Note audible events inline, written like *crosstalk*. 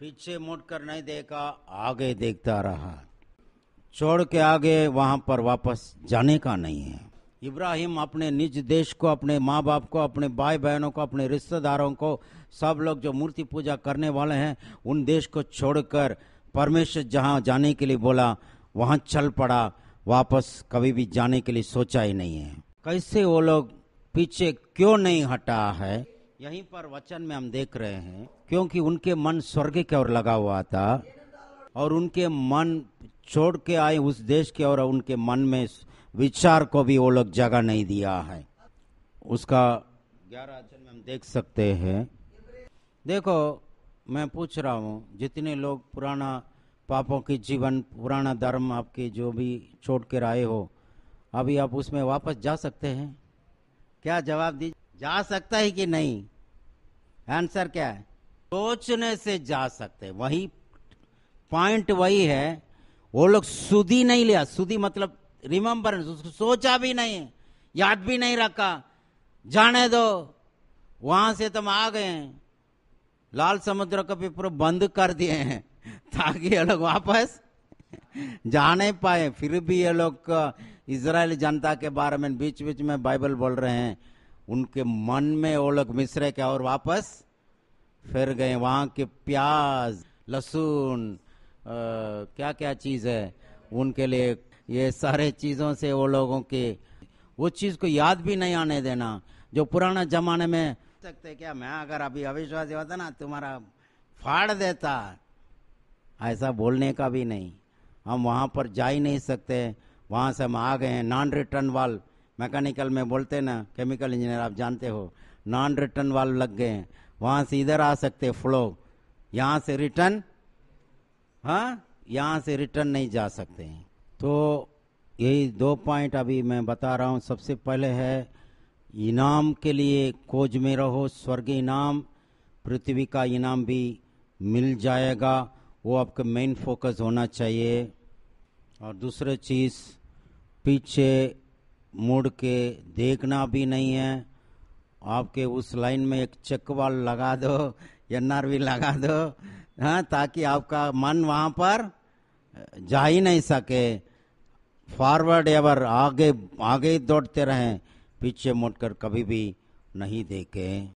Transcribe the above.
पीछे मुड़कर नहीं देखा आगे देखता रहा छोड़ के आगे वहां पर वापस जाने का नहीं है इब्राहिम अपने निज देश को अपने माँ बाप को अपने भाई बहनों को अपने रिश्तेदारों को सब लोग जो मूर्ति पूजा करने वाले हैं उन देश को छोड़कर परमेश्वर जहाँ जाने के लिए बोला वहाँ चल पड़ा वापस कभी भी जाने के लिए सोचा ही नहीं है कैसे वो लोग पीछे क्यों नहीं हटा है यहीं पर वचन में हम देख रहे हैं क्योंकि उनके मन स्वर्ग की ओर लगा हुआ था और उनके मन छोड़ के आए उस देश के और उनके मन में विचार को भी वो लोग जगह नहीं दिया है उसका ग्यारह अचन में हम देख सकते हैं देखो मैं पूछ रहा हूँ जितने लोग पुराना पापों की जीवन पुराना धर्म आपके जो भी छोड़ कर आए हो अभी आप उसमें वापस जा सकते हैं क्या जवाब दीजिए जा सकता है कि नहीं आंसर क्या है सोचने से जा सकते हैं वही पॉइंट वही है वो लोग सुधी नहीं लिया सुधी मतलब रिमेम्बर सोचा भी नहीं याद भी नहीं रखा जाने दो वहां से तुम आ गए लाल समुद्र का पेपर बंद कर दिए हैं *laughs* ताकि ये लोग वापस जा नहीं पाए फिर भी ये लोग इसराइल जनता के बारे में बीच बीच में बाइबल बोल रहे हैं उनके मन में वो लोग के और वापस फिर गए वहां के प्याज लहसुन क्या क्या चीज है उनके लिए ये सारे चीजों से वो लोगों के वो चीज को याद भी नहीं आने देना जो पुराना जमाने में सकते क्या मैं अगर अभी अविश्वासी होता ना तुम्हारा फाड़ देता ऐसा बोलने का भी नहीं हम वहां पर जा ही नहीं सकते वहां से हम आ गए नॉन रिटर्न वाल मैकेनिकल में बोलते ना केमिकल इंजीनियर आप जानते हो नॉन रिटर्न वाल्व लग गए हैं वहाँ से इधर आ सकते फ्लो यहाँ से रिटर्न हाँ यहाँ से रिटर्न नहीं जा सकते हैं तो यही दो पॉइंट अभी मैं बता रहा हूँ सबसे पहले है इनाम के लिए कोज में रहो स्वर्ग इनाम पृथ्वी का इनाम भी मिल जाएगा वो आपका मेन फोकस होना चाहिए और दूसरी चीज़ पीछे मुड़ के देखना भी नहीं है आपके उस लाइन में एक चकवाल लगा दो एन लगा दो हाँ ताकि आपका मन वहाँ पर जा ही नहीं सके फॉरवर्ड एवर आगे आगे दौड़ते रहें पीछे मुड़कर कभी भी नहीं देखें